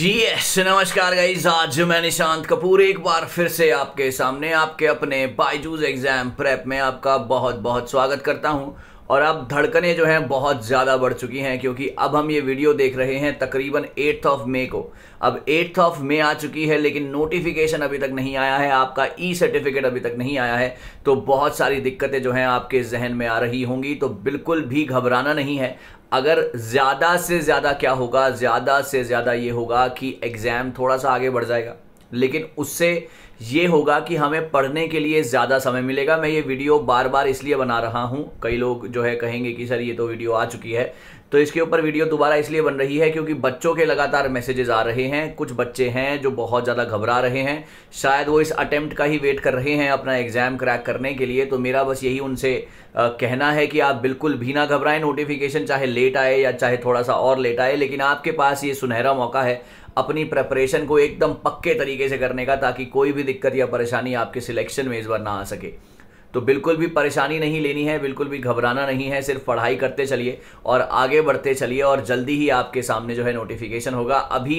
yes नमस्कार guys आज मैं निशांत कपूर एक बार फिर से आपके सामने आपके अपने बायजूस एग्जाम प्रेप में आपका बहुत बहुत स्वागत करता हूं और अब धड़कने जो हैं बहुत ज़्यादा बढ़ चुकी हैं क्योंकि अब हम ये वीडियो देख रहे हैं तकरीबन एट्थ ऑफ मे को अब एट्थ ऑफ मे आ चुकी है लेकिन नोटिफिकेशन अभी तक नहीं आया है आपका ई सर्टिफिकेट अभी तक नहीं आया है तो बहुत सारी दिक्कतें जो हैं आपके जहन में आ रही होंगी तो बिल्कुल भी घबराना नहीं है अगर ज़्यादा से ज़्यादा क्या होगा ज़्यादा से ज़्यादा ये होगा कि एग्ज़ाम थोड़ा सा आगे बढ़ जाएगा लेकिन उससे ये होगा कि हमें पढ़ने के लिए ज़्यादा समय मिलेगा मैं ये वीडियो बार बार इसलिए बना रहा हूँ कई लोग जो है कहेंगे कि सर ये तो वीडियो आ चुकी है तो इसके ऊपर वीडियो दोबारा इसलिए बन रही है क्योंकि बच्चों के लगातार मैसेजेस आ रहे हैं कुछ बच्चे हैं जो बहुत ज़्यादा घबरा रहे हैं शायद वो इस अटैम्प्ट का ही वेट कर रहे हैं अपना एग्ज़ाम क्रैक करने के लिए तो मेरा बस यही उनसे कहना है कि आप बिल्कुल भी ना घबराएं नोटिफिकेशन चाहे लेट आए या चाहे थोड़ा सा और लेट आए लेकिन आपके पास ये सुनहरा मौका है अपनी प्रेपरेशन को एकदम पक्के तरीके से करने का ताकि कोई भी दिक्कत या परेशानी आपके सिलेक्शन में इस बार ना आ सके तो बिल्कुल भी परेशानी नहीं लेनी है बिल्कुल भी घबराना नहीं है सिर्फ पढ़ाई करते चलिए और आगे बढ़ते चलिए और जल्दी ही आपके सामने जो है नोटिफिकेशन होगा अभी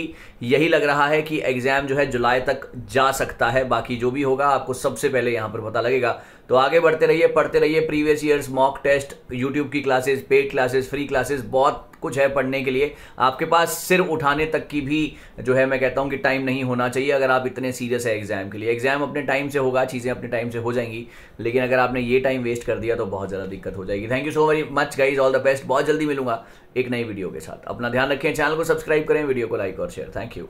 यही लग रहा है कि एग्ज़ाम जो है जुलाई तक जा सकता है बाकी जो भी होगा आपको सबसे पहले यहाँ पर पता लगेगा तो आगे बढ़ते रहिए पढ़ते रहिए previous years mock test YouTube की classes paid classes free classes बहुत कुछ है पढ़ने के लिए आपके पास सिर उठाने तक की भी जो है मैं कहता हूँ कि टाइम नहीं होना चाहिए अगर आप इतने सीरियस है एग्जाम के लिए एग्जाम अपने टाइम से होगा चीज़ें अपने टाइम से हो जाएंगी लेकिन अगर आपने ये टाइम वेस्ट कर दिया तो बहुत ज़्यादा दिक्कत हो जाएगी thank you so very much guys all the best बहुत जल्दी मिलूंगा एक नई वीडियो के साथ अपना ध्यान रखें चैनल को सब्सक्राइब करें वीडियो को लाइक और शेयर थैंक यू